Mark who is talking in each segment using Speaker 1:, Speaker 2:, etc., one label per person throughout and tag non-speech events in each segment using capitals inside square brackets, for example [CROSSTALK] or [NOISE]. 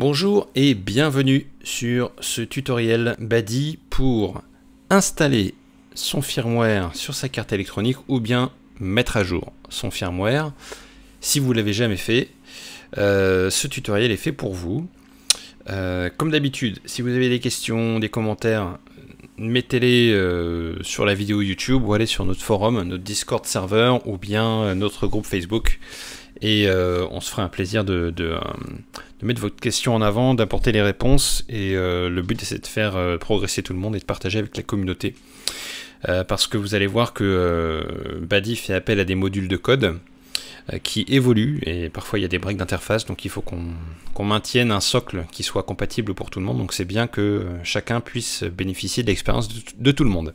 Speaker 1: Bonjour et bienvenue sur ce tutoriel Badi pour installer son firmware sur sa carte électronique ou bien mettre à jour son firmware. Si vous l'avez jamais fait, euh, ce tutoriel est fait pour vous. Euh, comme d'habitude, si vous avez des questions, des commentaires, mettez-les euh, sur la vidéo YouTube ou allez sur notre forum, notre Discord serveur ou bien notre groupe Facebook. Et euh, on se fera un plaisir euh, de, mettre votre question en avant, d'apporter les réponses. Et euh, le but, c'est de faire progresser tout le monde et de partager avec la communauté. parce que vous allez voir que Badi fait appel à des modules de code qui évoluent, et parfois il y a des breaks d'interface, donc il faut qu'on maintienne un socle qui soit compatible pour tout le monde. Donc c'est bien que chacun puisse bénéficier de l'expérience de, tout le monde.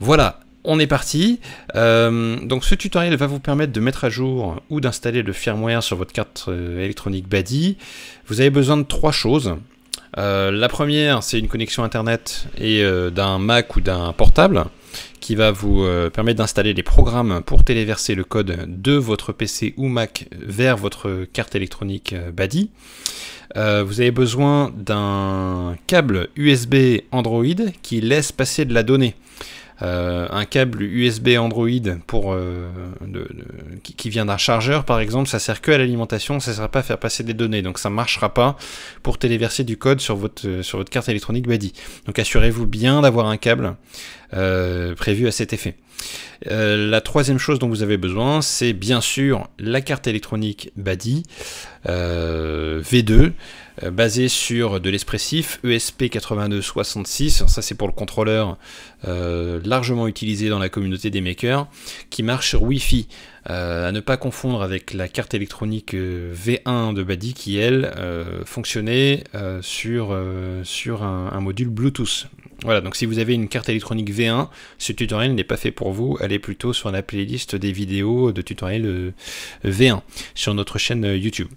Speaker 1: Voilà, on est parti. Euh, donc ce tutoriel va vous permettre de mettre à jour ou d'installer le firmware sur votre carte euh, électronique Badi. Vous avez besoin de trois choses. Euh, la première, c'est une connexion Internet et d'un Mac ou d'un portable qui va vous permettre d'installer les programmes pour téléverser le code de votre PC ou Mac vers votre carte électronique Badi. vous avez besoin d'un câble USB Android qui laisse passer de la donnée. Euh, un câble USB Android pour, euh, qui, vient d'un chargeur par exemple, ça sert que à l'alimentation, ça ne sert pas à faire passer des données, donc ça ne marchera pas pour téléverser du code sur votre, euh, sur votre carte électronique BADI. Donc assurez-vous bien d'avoir un câble prévu à cet effet. Euh, la troisième chose dont vous avez besoin, c'est bien sûr la carte électronique BADI euh, V2, euh, basée sur de l'expressif e ESP8266. Ça, c'est pour le contrôleur largement utilisé dans la communauté des makers, qui marche sur Wi-Fi. Euh, à ne pas confondre avec la carte électronique euh, V1 de Badi qui, elle, euh, fonctionnait sur, sur un, module Bluetooth. Voilà, donc si vous avez une carte électronique V1, ce tutoriel n'est pas fait pour vous, allez plutôt sur la playlist des vidéos de tutoriel V1 sur notre chaîne YouTube.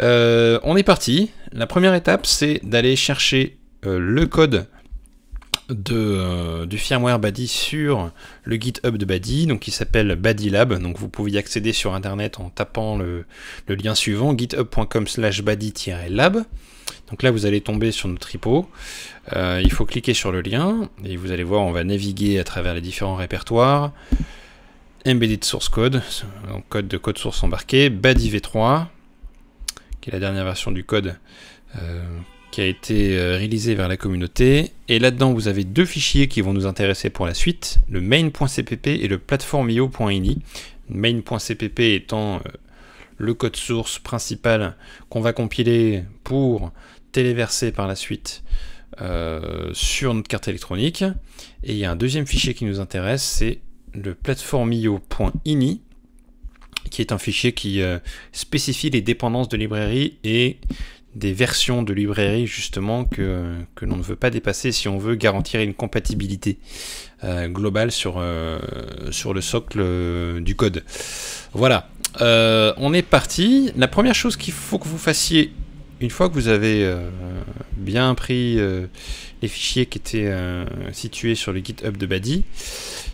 Speaker 1: on est parti, la première étape c'est d'aller chercher le code euh, du firmware Badi sur le GitHub de Badi, donc qui s'appelle badi Lab. Donc vous pouvez y accéder sur internet en tapant le, lien suivant github.com/slash badi lab Donc là, vous allez tomber sur notre repo. Euh, il faut cliquer sur le lien et vous allez voir, on va naviguer à travers les différents répertoires. Embedded Source Code, code de code source embarqué, Badi V3, qui est la dernière version du code euh, qui a été euh, réalisé vers la communauté. Et là-dedans, vous avez deux fichiers qui vont nous intéresser pour la suite, le main.cpp et le platformio.ini. Main.cpp étant euh, le code source principal qu'on va compiler pour téléverser par la suite euh, sur notre carte électronique. Et il y a un deuxième fichier qui nous intéresse, c'est le platformio.ini, qui est un fichier qui spécifie les dépendances de librairie et des versions de librairie justement que, que l'on ne veut pas dépasser si on veut garantir une compatibilité euh, globale sur, euh, sur le socle euh, du code. Voilà, on est parti. La première chose qu'il faut que vous fassiez une fois que vous avez bien pris les fichiers qui étaient situés sur le GitHub de Badi,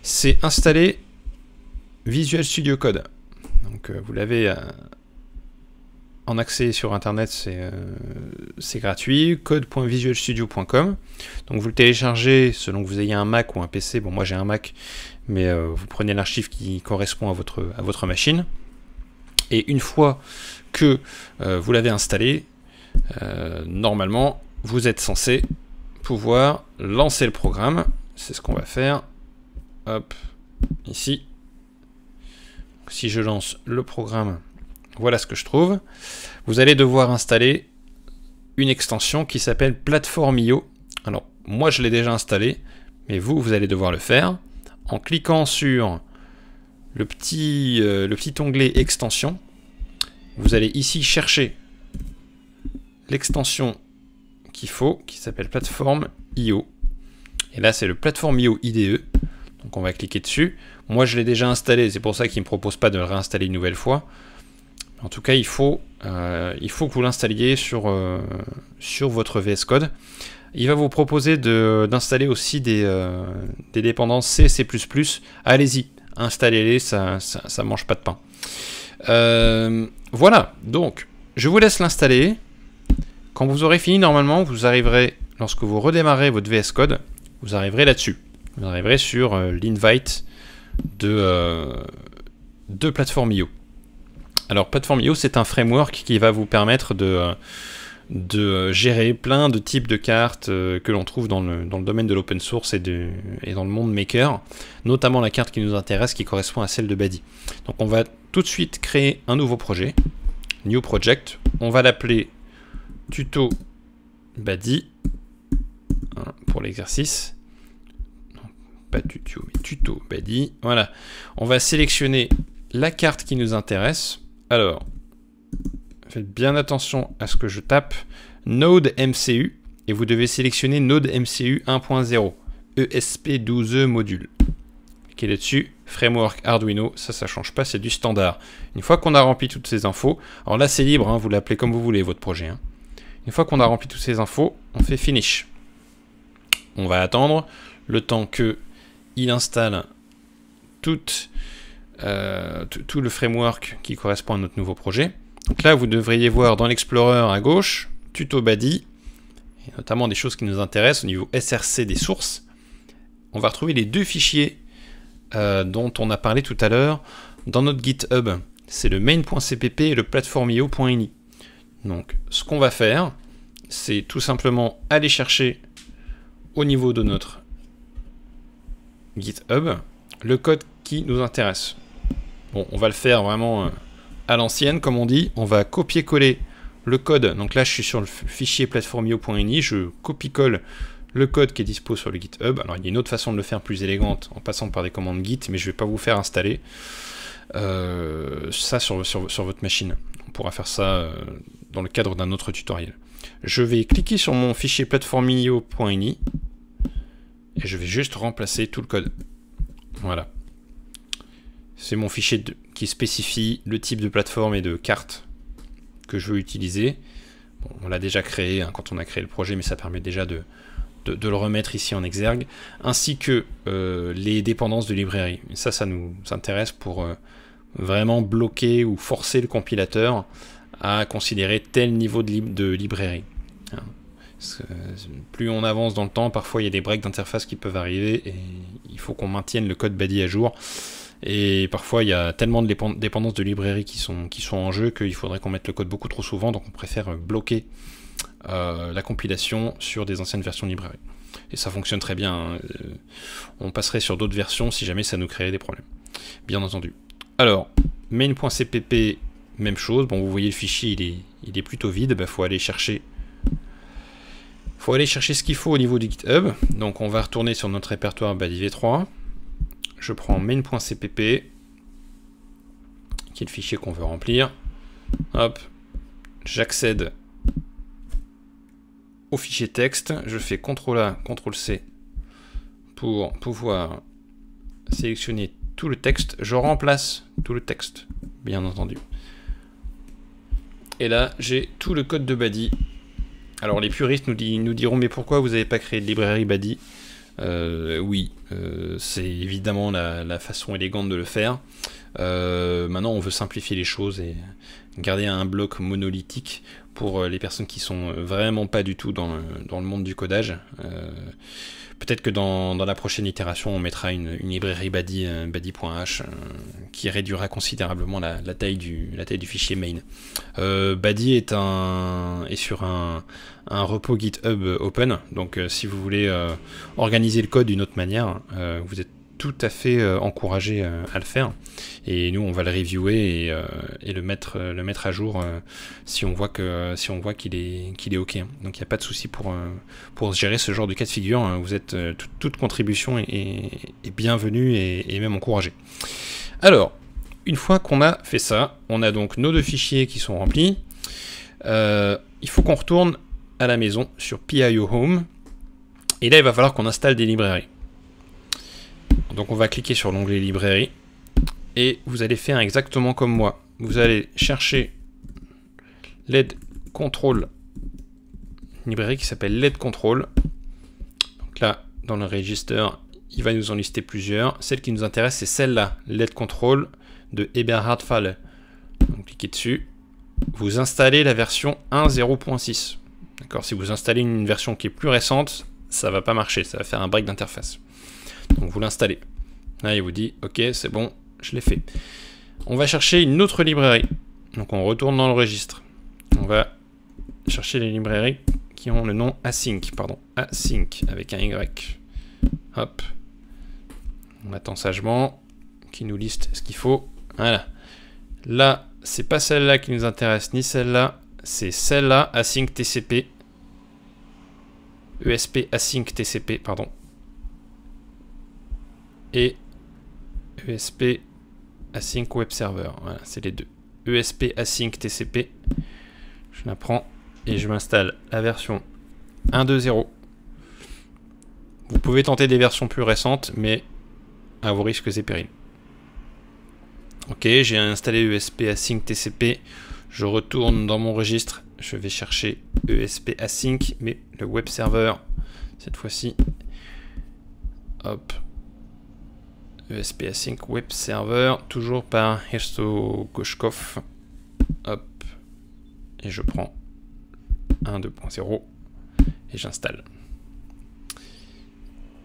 Speaker 1: c'est installer Visual Studio Code. Donc vous l'avez en accès sur internet, c'est euh, gratuit, code.visualstudio.com. Donc vous le téléchargez selon que vous ayez un Mac ou un PC. Bon, moi j'ai un Mac, mais euh, vous prenez l'archive qui correspond à votre, à votre machine. Et une fois que euh, vous l'avez installé, normalement vous êtes censé pouvoir lancer le programme. C'est ce qu'on va faire. Hop, ici. Si je lance le programme voilà ce que je trouve. Vous allez devoir installer une extension qui s'appelle Platform.io. Alors, moi, je l'ai déjà installée, mais vous, vous allez devoir le faire en cliquant sur le petit, euh, le petit onglet extension. Vous allez ici chercher l'extension qu'il faut, qui s'appelle Platform.io. Et là, c'est le Platform.io IDE. Donc, on va cliquer dessus. Moi, je l'ai déjà installé, c'est pour ça qu'il ne me propose pas de le réinstaller une nouvelle fois. En tout cas, il faut, euh, il faut que vous l'installiez sur, euh, sur votre VS Code. Il va vous proposer d'installer aussi des, euh, des, dépendances C, C++. Allez-y, installez-les, ça, ne mange pas de pain. voilà, donc, je vous laisse l'installer. Quand vous aurez fini, normalement, vous arriverez, lorsque vous redémarrez votre VS Code, vous arriverez là-dessus. Vous arriverez sur l'invite de, de Platform.io. Alors, Platform.io, c'est un framework qui va vous permettre de, euh, de gérer plein de types de cartes euh, que l'on trouve dans le, domaine de l'open source et, de, et dans le monde maker, notamment la carte qui nous intéresse qui correspond à celle de Badi. Donc, on va tout de suite créer un nouveau projet, New Project. On va l'appeler Tuto Badi hein, pour l'exercice. Pas tuto, mais tuto Badi. Voilà. On va sélectionner la carte qui nous intéresse. Alors, faites bien attention à ce que je tape. Node MCU, et vous devez sélectionner Node MCU 1.0, ESP12E module. Cliquez là-dessus, Framework Arduino, ça, ça change pas, c'est du standard. Une fois qu'on a rempli toutes ces infos, alors là, c'est libre, hein, vous l'appelez comme vous voulez, votre projet. Hein. Une fois qu'on a rempli toutes ces infos, on fait Finish. On va attendre le temps que il installe toutes euh, tout le framework qui correspond à notre nouveau projet. Donc là, vous devriez voir dans l'Explorer à gauche, tuto body, et notamment des choses qui nous intéressent au niveau SRC des sources. On va retrouver les deux fichiers euh, dont on a parlé tout à l'heure dans notre GitHub. C'est le main.cpp et le platformio.ini. Donc ce qu'on va faire, c'est tout simplement aller chercher au niveau de notre GitHub le code qui nous intéresse on va le faire vraiment euh, à l'ancienne, comme on dit. On va copier-coller le code. Donc là, je suis sur le fichier platformio.ini. Je copie-colle le code qui est dispo sur le GitHub. Alors, il y a une autre façon de le faire plus élégante en passant par des commandes Git, mais je ne vais pas vous faire installer euh, ça sur, votre machine. On pourra faire ça euh, dans le cadre d'un autre tutoriel. Je vais cliquer sur mon fichier platformio.ini et je vais juste remplacer tout le code. Voilà. C'est mon fichier qui spécifie le type de plateforme et de carte que je veux utiliser. on l'a déjà créé hein, quand on a créé le projet, mais ça permet déjà de, le remettre ici en exergue, ainsi que euh, les dépendances de librairie. ça, ça nous intéresse pour euh, vraiment bloquer ou forcer le compilateur à considérer tel niveau de, librairie. Hein. Euh, plus on avance dans le temps, parfois il y a des breaks d'interface qui peuvent arriver et il faut qu'on maintienne le code body à jour. Et parfois, il y a tellement de dépendances de librairies qui sont, en jeu qu'il faudrait qu'on mette le code beaucoup trop souvent, donc on préfère bloquer euh, la compilation sur des anciennes versions de librairies Et ça fonctionne très bien. Hein. Euh, on passerait sur d'autres versions si jamais ça nous créait des problèmes. Bien entendu. Alors, main.cpp, même chose. Bon, vous voyez le fichier, il est, plutôt vide. Il bah, faut aller chercher faut aller chercher ce qu'il faut au niveau du GitHub. Donc on va retourner sur notre répertoire bah, v 3 je prends main.cpp, qui est le fichier qu'on veut remplir. Hop, j'accède au fichier texte. Je fais CTRL A, CTRL C pour pouvoir sélectionner tout le texte. Je remplace tout le texte, bien entendu. Et là, j'ai tout le code de Badi. Alors les puristes nous, nous diront mais pourquoi vous n'avez pas créé de librairie Badi euh, oui, euh, c'est évidemment la, la, façon élégante de le faire. Euh, maintenant, on veut simplifier les choses et garder un bloc monolithique pour euh, les personnes qui sont euh, vraiment pas du tout dans, le monde du codage. Peut-être que dans, la prochaine itération, on mettra une, une librairie badi qui réduira considérablement la, taille, du, la taille du fichier main. Euh, est, un, est sur un, un GitHub open, donc si vous voulez organiser le code d'une autre manière, vous êtes tout à fait euh, encouragé euh, à le faire. Et nous, on va le reviewer et, euh, le, mettre, le mettre à jour si on voit que si on voit qu'il est, qu'il est OK. Donc il n'y a pas de souci pour, pour gérer ce genre de cas de figure. Hein. Vous êtes toute contribution est, bienvenue et, même encouragée. Alors, une fois qu'on a fait ça, on a donc nos deux fichiers qui sont remplis. il faut qu'on retourne à la maison sur PIO Home. Et là, il va falloir qu'on installe des librairies. Donc on va cliquer sur l'onglet librairie et vous allez faire exactement comme moi. Vous allez chercher l'aide contrôle librairie qui s'appelle l'aide control. Donc là, dans le registre, il va nous en lister plusieurs. Celle qui nous intéresse, c'est celle-là, l'aide control de Eberhard Falle. Donc cliquez dessus. Vous installez la version 1.0.6. D'accord Si vous installez une version qui est plus récente, ça va pas marcher, ça va faire un break d'interface. Donc vous l'installez. Là, il vous dit, ok, c'est bon, je l'ai fait. On va chercher une autre librairie. Donc on retourne dans le registre. On va chercher les librairies qui ont le nom async, pardon, async avec un Y. Hop. On attend sagement qui nous liste ce qu'il faut. Voilà. Là, c'est pas celle-là qui nous intéresse, ni celle-là. C'est celle-là, async TCP. ESP async TCP, pardon et ESP Async Web Server. Voilà, c'est les deux. ESP Async TCP. Je la prends et je m'installe la version 1.2.0. Vous pouvez tenter des versions plus récentes, mais à vos risques et périls. Ok, j'ai installé ESP Async TCP. Je retourne dans mon registre. Je vais chercher ESP Async, mais le web server cette fois-ci. Hop, ESP Async Web Server, toujours par Hirsto Goshkov. Hop. Et je prends 1.2.0 et j'installe.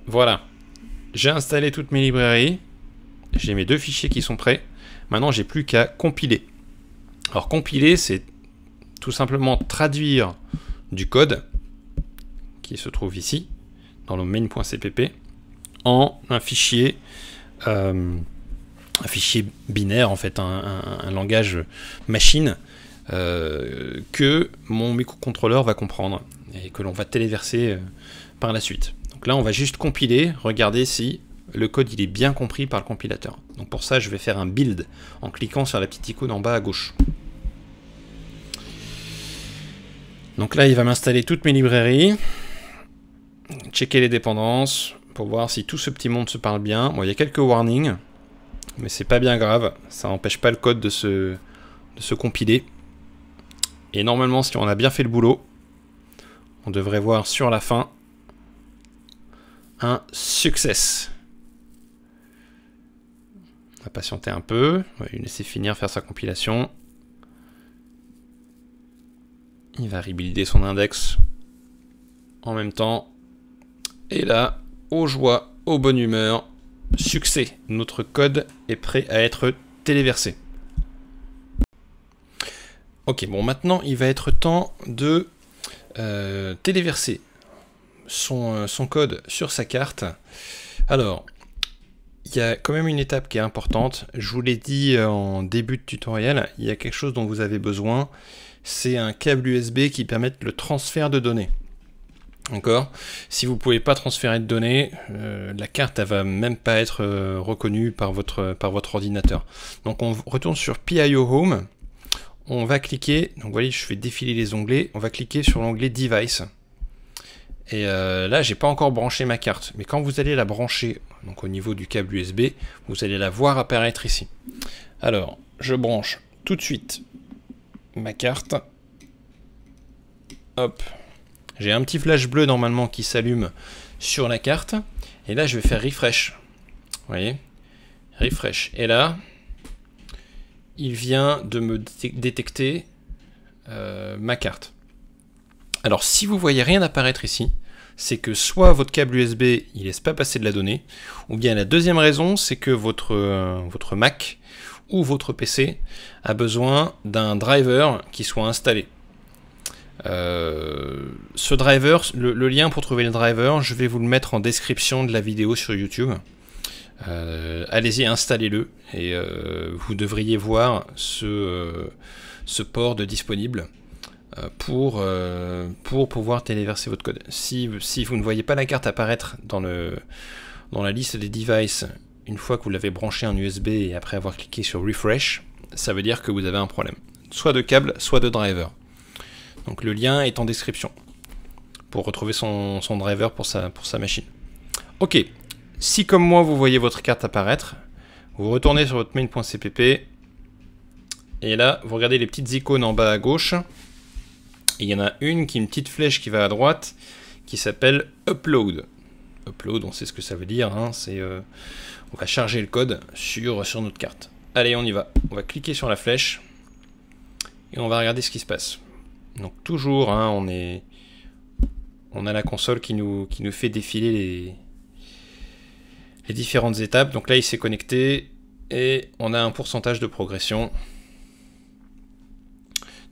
Speaker 1: Voilà. J'ai installé toutes mes librairies. J'ai mes deux fichiers qui sont prêts. Maintenant, j'ai plus qu'à compiler. Alors, compiler, c'est tout simplement traduire du code qui se trouve ici, dans le main.cpp, en un fichier euh, un fichier binaire, en fait, un, langage machine euh, que mon microcontrôleur va comprendre et que l'on va téléverser euh, par la suite. Donc là, on va juste compiler, regarder si le code il est bien compris par le compilateur. Donc pour ça, je vais faire un build en cliquant sur la petite icône en bas à gauche. Donc là, il va m'installer toutes mes librairies, checker les dépendances, pour voir si tout ce petit monde se parle bien. il y a quelques warnings, mais c'est pas bien grave. Ça n'empêche pas le code de se, de se compiler. Et normalement, si on a bien fait le boulot, on devrait voir sur la fin un succès. On va patienter un peu. On va lui laisser finir faire sa compilation. Il va rebuilder son index en même temps. Et là, aux joies, aux bonnes humeurs. Succès, notre code est prêt à être téléversé. Ok, bon, maintenant il va être temps de euh, téléverser son, euh, son, code sur sa carte. Alors, il y a quand même une étape qui est importante. Je vous l'ai dit euh, en début de tutoriel, il y a quelque chose dont vous avez besoin. C'est un câble USB qui permet le transfert de données. Encore, Si vous ne pouvez pas transférer de données, euh, la carte ne va même pas être euh, reconnue par votre, ordinateur. Donc on retourne sur PIO Home. On va cliquer, donc vous voyez, je vais défiler les onglets. On va cliquer sur l'onglet Device. Et là, euh, là, j'ai pas encore branché ma carte. Mais quand vous allez la brancher, donc au niveau du câble USB, vous allez la voir apparaître ici. Alors, je branche tout de suite ma carte. Hop, j'ai un petit flash bleu normalement qui s'allume sur la carte. Et là, je vais faire refresh. Vous voyez Refresh. Et là, il vient de me détecter euh, ma carte. Alors, si vous voyez rien apparaître ici, c'est que soit votre câble USB il laisse pas passer de la donnée, ou bien la deuxième raison c'est que votre, euh, votre Mac ou votre PC a besoin d'un driver qui soit installé. Euh, ce driver, le, lien pour trouver le driver, je vais vous le mettre en description de la vidéo sur YouTube. Euh, allez-y, installez-le et euh, vous devriez voir ce, port de disponible pour, pour pouvoir téléverser votre code. Si, vous ne voyez pas la carte apparaître dans, le, dans la liste des devices une fois que vous l'avez branché en USB et après avoir cliqué sur Refresh, ça veut dire que vous avez un problème. Soit de câble, soit de driver. Donc le lien est en description pour retrouver son, driver pour sa, machine. Ok, si comme moi vous voyez votre carte apparaître, vous retournez sur votre main.cpp et là vous regardez les petites icônes en bas à gauche. il y en a une qui est une petite flèche qui va à droite qui s'appelle Upload. Upload, on sait ce que ça veut dire, hein. c'est euh, on va charger le code sur, sur notre carte. Allez, on y va. On va cliquer sur la flèche et on va regarder ce qui se passe. Donc toujours, hein, on a la console qui nous, fait défiler les, les différentes étapes. Donc là, il s'est connecté et on a un pourcentage de progression.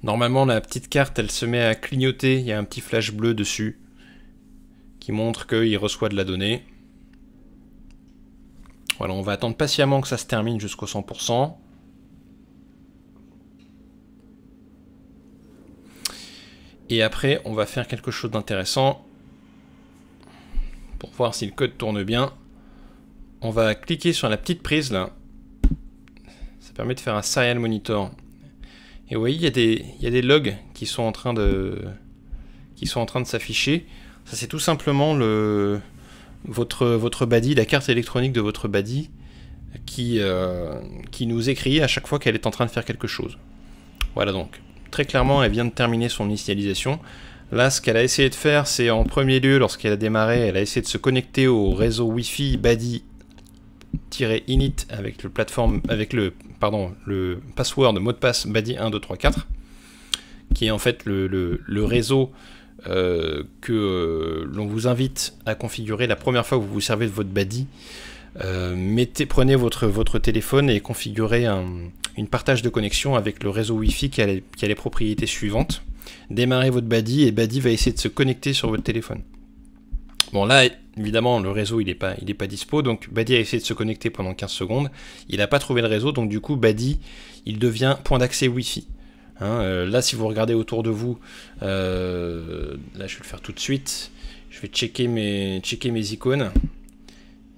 Speaker 1: Normalement, la petite carte, elle se met à clignoter. Il y a un petit flash bleu dessus qui montre qu'il reçoit de la donnée. Voilà, on va attendre patiemment que ça se termine jusqu'au 100%. Et après, on va faire quelque chose d'intéressant. Pour voir si le code tourne bien, on va cliquer sur la petite prise là. Ça permet de faire un serial monitor. Et vous voyez, il y, a des, logs qui sont en train de qui sont en train de s'afficher. Ça c'est tout simplement le votre votre la carte électronique de votre body qui euh, qui nous écrit à chaque fois qu'elle est en train de faire quelque chose. Voilà donc très clairement, elle vient de terminer son initialisation. Là, ce qu'elle a essayé de faire, c'est en premier lieu, lorsqu'elle a démarré, elle a essayé de se connecter au réseau Wi-Fi Badi-init avec le plateforme, avec le, pardon, le password, mot de passe Badi1234, qui est en fait le, le, réseau euh, que euh, l'on vous invite à configurer la première fois que vous vous servez de votre Badi euh, mettez, prenez votre, téléphone et configurez une partage de connexion avec le réseau Wi-Fi qui a, les, propriétés suivantes. Démarrez votre Badi et Badi va essayer de se connecter sur votre téléphone. Bon là, évidemment, le réseau il n'est pas, il pas dispo, donc Badi a essayé de se connecter pendant 15 secondes. Il n'a pas trouvé le réseau, donc du coup Badi il devient point d'accès Wi-Fi. Hein, euh, là, si vous regardez autour de vous, euh, là je vais le faire tout de suite. Je vais checker checker mes icônes.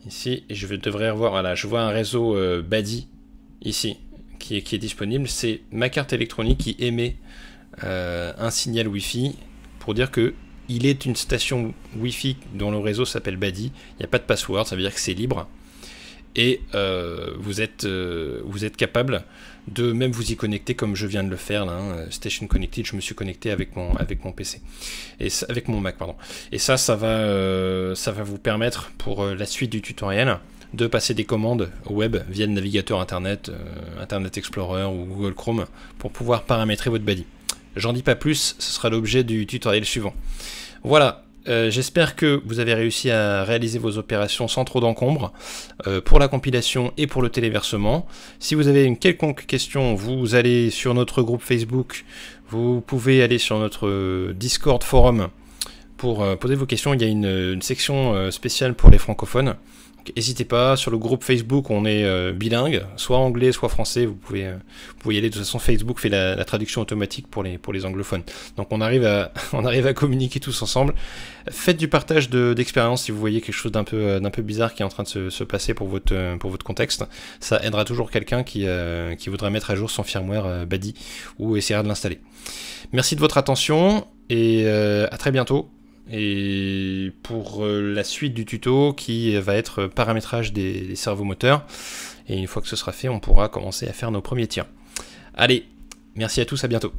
Speaker 1: Ici, je devrais revoir, voilà, je vois un réseau euh, BADI ici qui est, disponible. C'est ma carte électronique qui émet euh, un signal Wi-Fi pour dire que il est une station Wi-Fi dont le réseau s'appelle BADI. Il n'y a pas de password, ça veut dire que c'est libre. Et euh, vous, êtes, vous êtes capable de même vous y connecter comme je viens de le faire là, hein. euh, Station Connected, je me suis connecté avec mon, avec mon PC, et avec mon Mac, pardon. Et ça, ça va, euh, ça va vous permettre pour euh, la suite du tutoriel de passer des commandes au web via le navigateur Internet, Internet Explorer ou Google Chrome pour pouvoir paramétrer votre body. J'en dis pas plus, ce sera l'objet du tutoriel suivant. Voilà, euh, j'espère que vous avez réussi à réaliser vos opérations sans trop d'encombre euh, pour la compilation et pour le téléversement. Si vous avez une quelconque question, vous allez sur notre groupe Facebook, vous pouvez aller sur notre euh, Discord forum pour poser vos questions. Il y a une section spéciale pour les francophones. N'hésitez pas, sur le groupe Facebook, on est euh, bilingue, soit anglais, soit français, vous pouvez, euh, vous pouvez y aller. De toute façon, Facebook fait la, traduction automatique pour les, pour les anglophones. Donc on arrive, à, [LAUGHS] on arrive à communiquer tous ensemble. Faites du partage d'expérience si vous voyez quelque chose d'un peu, euh, d'un peu bizarre qui est en train de se, passer pour votre, pour votre contexte. Ça aidera toujours quelqu'un qui, qui voudrait mettre à jour son firmware Badi ou essaiera de l'installer. Merci de votre attention et à très bientôt et pour euh, la suite du tuto qui euh, va être euh, paramétrage des, servomoteurs. cerveaux moteurs. Et une fois que ce sera fait, on pourra commencer à faire nos premiers tirs. Allez, merci à tous, à bientôt.